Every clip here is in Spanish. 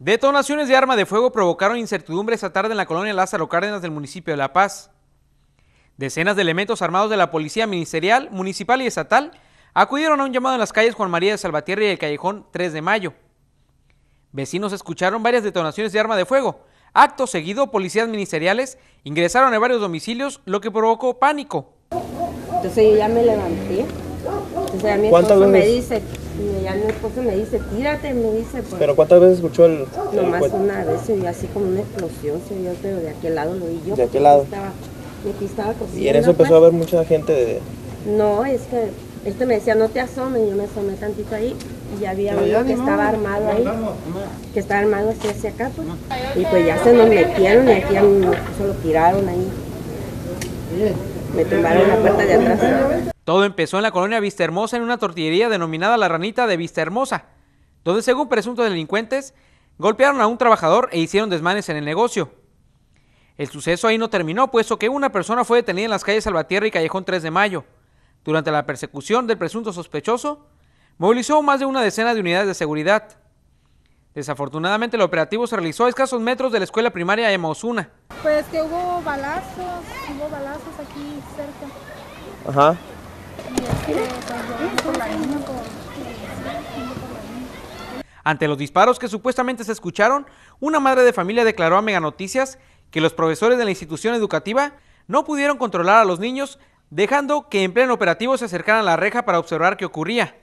Detonaciones de arma de fuego provocaron incertidumbre esta tarde en la colonia Lázaro Cárdenas del municipio de La Paz. Decenas de elementos armados de la Policía Ministerial, Municipal y Estatal acudieron a un llamado en las calles Juan María de Salvatierra y el Callejón 3 de Mayo. Vecinos escucharon varias detonaciones de arma de fuego. Acto seguido, policías ministeriales ingresaron a varios domicilios, lo que provocó pánico. Entonces ya me levanté. Entonces a me dice, y ya mi esposo me dice, tírate, me dice. Pues, ¿Pero cuántas veces escuchó el.? Nomás más una vez se oyó así como una explosión, se oyó, pero de aquel lado lo oí yo. ¿De aquel lado? Estaba, y aquí estaba ¿Y en eso empezó a ver pues. mucha gente de.? No, es que este me decía, no te asomen, yo me asomé tantito ahí y había uno que estaba armado ahí, que estaba armado así hacia acá, pues. Y pues ya se nos metieron y aquí a mi esposo lo tiraron ahí. Me tumbaron la puerta de atrás. Todo empezó en la colonia Vistahermosa en una tortillería denominada La Ranita de Vistahermosa, donde según presuntos delincuentes golpearon a un trabajador e hicieron desmanes en el negocio. El suceso ahí no terminó, puesto que una persona fue detenida en las calles Salvatierra y Callejón 3 de Mayo. Durante la persecución del presunto sospechoso, movilizó más de una decena de unidades de seguridad. Desafortunadamente el operativo se realizó a escasos metros de la escuela primaria de Mosuna. Pues que hubo balazos, hubo balazos aquí cerca. Ajá. Ante los disparos que supuestamente se escucharon, una madre de familia declaró a Mega Noticias que los profesores de la institución educativa no pudieron controlar a los niños, dejando que en pleno operativo se acercaran a la reja para observar qué ocurría.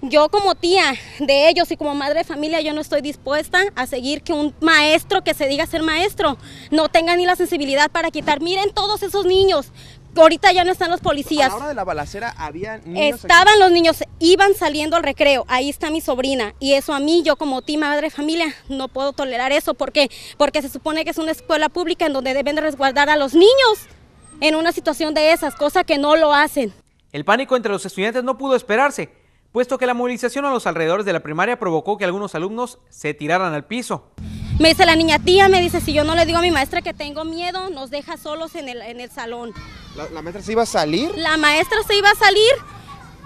Yo como tía de ellos y como madre de familia, yo no estoy dispuesta a seguir que un maestro que se diga ser maestro no tenga ni la sensibilidad para quitar. Miren todos esos niños, Ahorita ya no están los policías. A la hora de la balacera había niños Estaban los niños, iban saliendo al recreo. Ahí está mi sobrina. Y eso a mí, yo como ti, madre familia, no puedo tolerar eso. ¿Por qué? Porque se supone que es una escuela pública en donde deben resguardar a los niños en una situación de esas, cosa que no lo hacen. El pánico entre los estudiantes no pudo esperarse, puesto que la movilización a los alrededores de la primaria provocó que algunos alumnos se tiraran al piso. Me dice la niña tía, me dice, si yo no le digo a mi maestra que tengo miedo, nos deja solos el, en el salón. ¿La, maestra se iba a salir? La maestra se iba a salir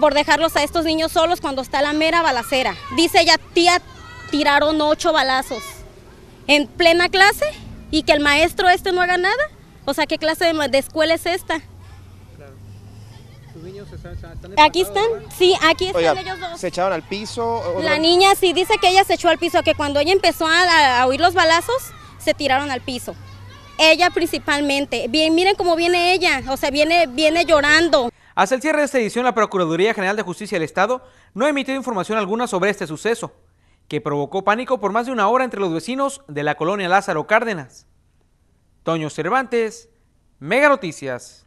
por dejarlos a estos niños solos cuando está la mera balacera. Dice ella, tía, tiraron ocho balazos en plena clase y que el maestro este no haga nada. O sea, ¿qué clase de, escuela es esta? aquí están, sí, aquí están ellos dos. ¿Se echaron al piso? La niña sí dice que ella se echó al piso, que cuando ella empezó a oír los balazos, se tiraron al piso. Ella principalmente. Bien, miren cómo viene ella, o sea, viene, viene llorando. Hasta el cierre de esta edición, la Procuraduría General de Justicia del Estado no ha emitido información alguna sobre este suceso, que provocó pánico por más de una hora entre los vecinos de la colonia Lázaro Cárdenas. Toño Cervantes, Mega Noticias.